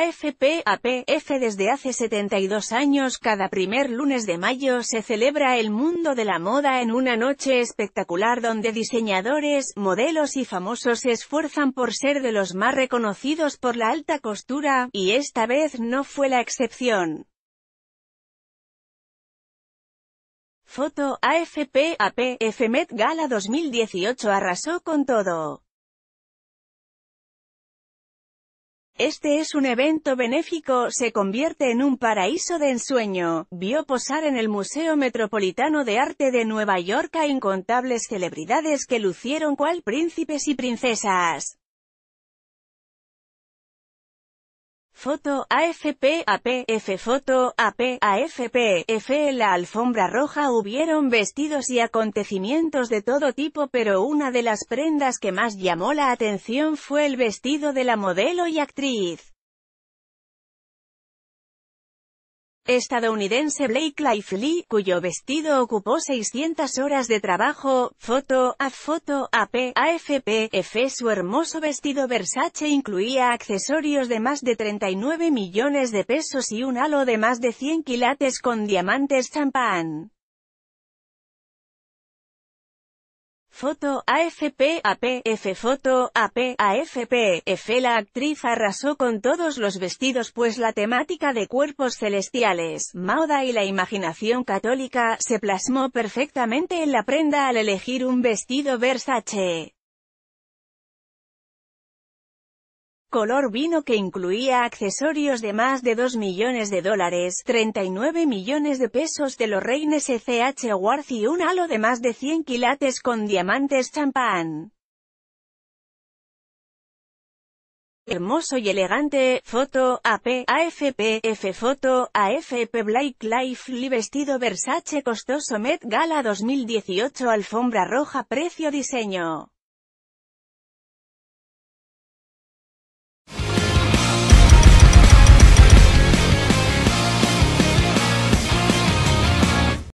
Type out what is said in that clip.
AFP desde hace 72 años cada primer lunes de mayo se celebra el mundo de la moda en una noche espectacular donde diseñadores, modelos y famosos se esfuerzan por ser de los más reconocidos por la alta costura, y esta vez no fue la excepción. Foto, AFP, apf Met Gala 2018 arrasó con todo. Este es un evento benéfico, se convierte en un paraíso de ensueño. Vio posar en el Museo Metropolitano de Arte de Nueva York a incontables celebridades que lucieron cual príncipes y princesas. Foto AFP AP Foto AP AFP la alfombra roja hubieron vestidos y acontecimientos de todo tipo pero una de las prendas que más llamó la atención fue el vestido de la modelo y actriz. estadounidense Blake Lively, cuyo vestido ocupó 600 horas de trabajo, foto, a foto, AP, AFP, F. Su hermoso vestido Versace incluía accesorios de más de 39 millones de pesos y un halo de más de 100 kilates con diamantes champán. Foto AFP F Foto AP AFP F La actriz arrasó con todos los vestidos pues la temática de cuerpos celestiales, Mauda y la imaginación católica se plasmó perfectamente en la prenda al elegir un vestido Versace. color vino que incluía accesorios de más de 2 millones de dólares, 39 millones de pesos de los Reines ECH Worth y un halo de más de 100 quilates con diamantes champán. hermoso y elegante, foto, AP, AFP, F foto, AFP Black Life Lee vestido Versace costoso Met Gala 2018 alfombra roja precio diseño